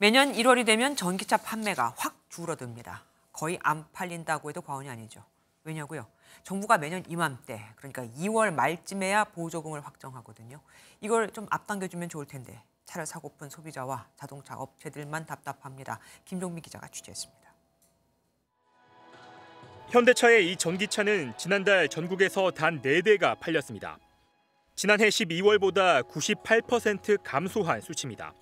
매년 1월이 되면 전기차 판매가 확 줄어듭니다. 거의 안 팔린다고 해도 과언이 아니죠. 왜냐고요? 정부가 매년 이맘때, 그러니까 2월 말쯤에야 보조금을 확정하거든요. 이걸 좀 앞당겨주면 좋을 텐데 차를 사고픈 소비자와 자동차 업체들만 답답합니다. 김종민 기자가 취재했습니다. 현대차의 이 전기차는 지난달 전국에서 단 4대가 팔렸습니다. 지난해 12월보다 98% 감소한 수치입니다.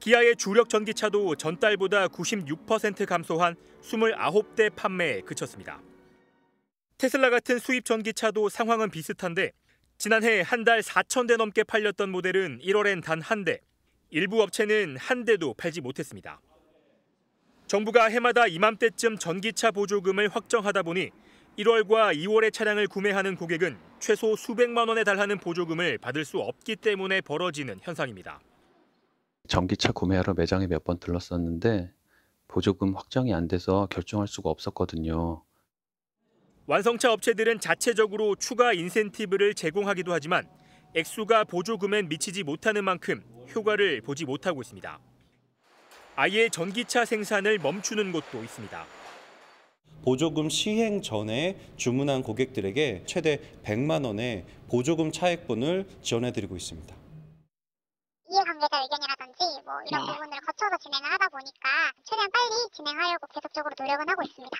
기아의 주력 전기차도 전달보다 96% 감소한 29대 판매에 그쳤습니다. 테슬라 같은 수입 전기차도 상황은 비슷한데 지난해 한 달 4천 대 넘게 팔렸던 모델은 1월엔 단 한 대, 일부 업체는 한 대도 팔지 못했습니다. 정부가 해마다 이맘때쯤 전기차 보조금을 확정하다 보니 1월과 2월에 차량을 구매하는 고객은 최소 수백만 원에 달하는 보조금을 받을 수 없기 때문에 벌어지는 현상입니다. 전기차 구매하러 매장에 몇 번 들렀었는데 보조금 확정이 안 돼서 결정할 수가 없었거든요. 완성차 업체들은 자체적으로 추가 인센티브를 제공하기도 하지만 액수가 보조금엔 미치지 못하는 만큼 효과를 보지 못하고 있습니다. 아예 전기차 생산을 멈추는 곳도 있습니다. 보조금 시행 전에 주문한 고객들에게 최대 100만 원의 보조금 차액분을 지원해 드리고 있습니다. 이해관계자 의견 되 뭐 이런 네. 부분을 거쳐서 진행을 하다 보니까 최대한 빨리 진행하려고 계속적으로 노력은 하고 있습니다.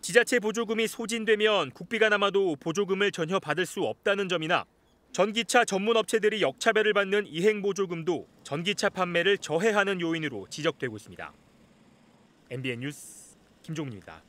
지자체 보조금이 소진되면 국비가 남아도 보조금을 전혀 받을 수 없다는 점이나 전기차 전문 업체들이 역차별을 받는 이행 보조금도 전기차 판매를 저해하는 요인으로 지적되고 있습니다. MBN 뉴스 김종민입니다.